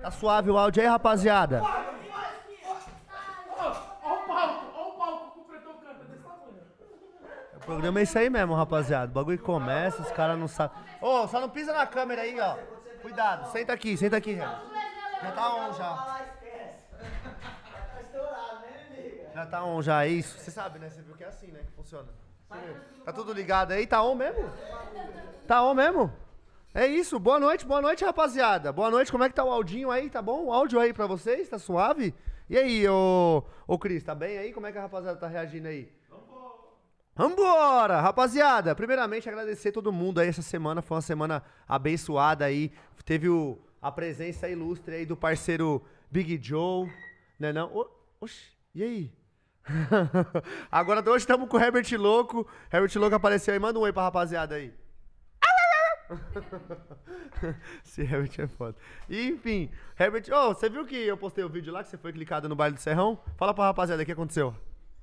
Tá suave o áudio aí, rapaziada? O programa é isso aí mesmo, rapaziada. O bagulho começa, os caras não sabem. Ô, oh, só não pisa na câmera aí, ó. Cuidado, senta aqui, senta aqui, Renan. Já tá on já. Já tá on já, é isso? Você sabe, né? Você viu que é assim, né? Que funciona. Tá tudo ligado aí? Tá on mesmo? Tá on mesmo? É isso, boa noite, boa noite, rapaziada. Boa noite, como é que tá o audinho aí? Tá bom? O áudio aí pra vocês? Tá suave? E aí, ô, ô Cris, tá bem aí? Como é que a rapaziada tá reagindo aí? Vambora, rapaziada! Primeiramente, agradecer todo mundo aí essa semana, foi uma semana abençoada aí. Teve o, a presença ilustre aí do parceiro Big Joe, né não? O, oxi, e aí? Agora hoje estamos com o Herbert Louco. Herbert Louco apareceu aí, manda um oi pra rapaziada aí. Se Herbert é foda. Enfim, Herbert. oh, você viu que eu postei o vídeo lá que você foi clicado no baile do Serrão? Fala pra rapaziada o que aconteceu.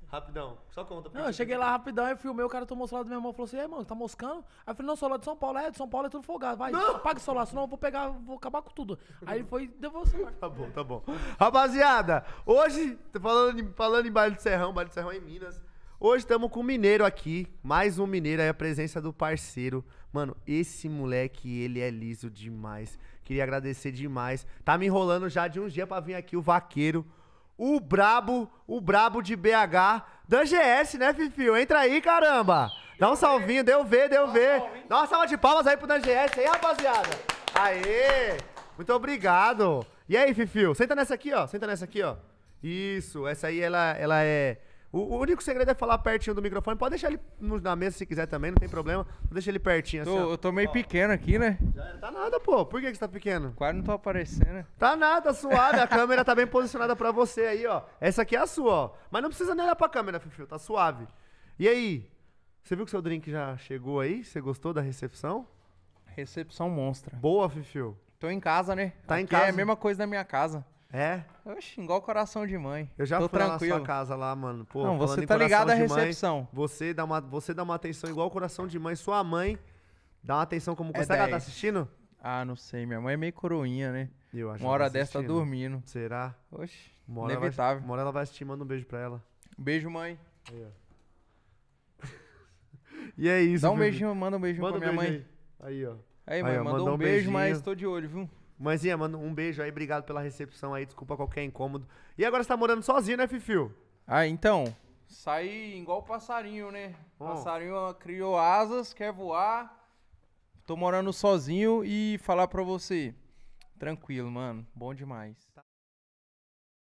Rapidão, só conta. Não, eu cheguei lá rapidão, e filmei, o cara tomou o celular do meu irmão, falou assim, ei, mano, tá moscando? Aí eu falei, não, celular de São Paulo, é, de São Paulo é tudo folgado, vai, não. o celular, senão eu vou pegar, vou acabar com tudo. Aí ele foi e devolveu o celular. Tá bom, tá bom. Rapaziada, hoje, falando, em, falando em Baile do Serrão, Baile do Serrão é em Minas, Hoje estamos com o Mineiro aqui, mais um Mineiro, aí a presença do parceiro. Mano, esse moleque, ele é liso demais. Queria agradecer demais. Tá me enrolando já de um dia para vir aqui o vaqueiro, o brabo, o brabo de BH, da GS, né, Fifio? Entra aí, caramba! Dá um salvinho, deu ver, deu ver. Dá uma salva de palmas aí pro Dan GS aí, rapaziada. Aê! Muito obrigado. E aí, Fifio? Senta nessa aqui, ó. Senta nessa aqui, ó. Isso, essa aí ela, ela é o, único segredo é falar pertinho do microfone. Pode deixar ele na mesa se quiser também, não tem problema. Deixa ele pertinho assim. Tô, eu tô meio ó, pequeno aqui, né? Já tá nada, pô. Por que, que você tá pequeno? Quase não tô aparecendo. Tá nada, suave. A câmera tá bem posicionada pra você aí, ó. Essa aqui é a sua, ó. Mas não precisa nem olhar pra câmera, Fifiu. Tá suave. E aí? Você viu que seu drink já chegou aí? Você gostou da recepção? Recepção monstra. Boa, Fifiu. Tô em casa, né? Tá aqui em casa. É a mesma coisa da minha casa. É? Oxe, igual coração de mãe. Eu já Tô fui tranquilo. na sua casa lá, mano. Pô, não, você tá ligado à recepção. Mãe, você, dá uma, você dá uma atenção igual coração de mãe. Sua mãe dá uma atenção como... É Será que tá assistindo? Ah, não sei. Minha mãe é meio coroinha, né? Eu acho uma hora tá dessa tá dormindo. Será? Oxe, inevitável. Mora ela vai assistir, manda um beijo pra ela. Beijo, mãe. e é isso, Dá um beijinho, manda um beijinho manda pra um minha mãe. Aí. aí, ó. Aí, mãe, aí, ó, mandou, um, um beijo, mas tô de olho, viu? Mãezinha, mano, um beijo aí, obrigado pela recepção aí, desculpa qualquer incômodo. E agora você tá morando sozinho, né, Fifio? Ah, então. Saí igual passarinho, né? Bom. Oh. Passarinho criou asas, quer voar. Tô morando sozinho e falar pra você. Tranquilo, mano. Bom demais.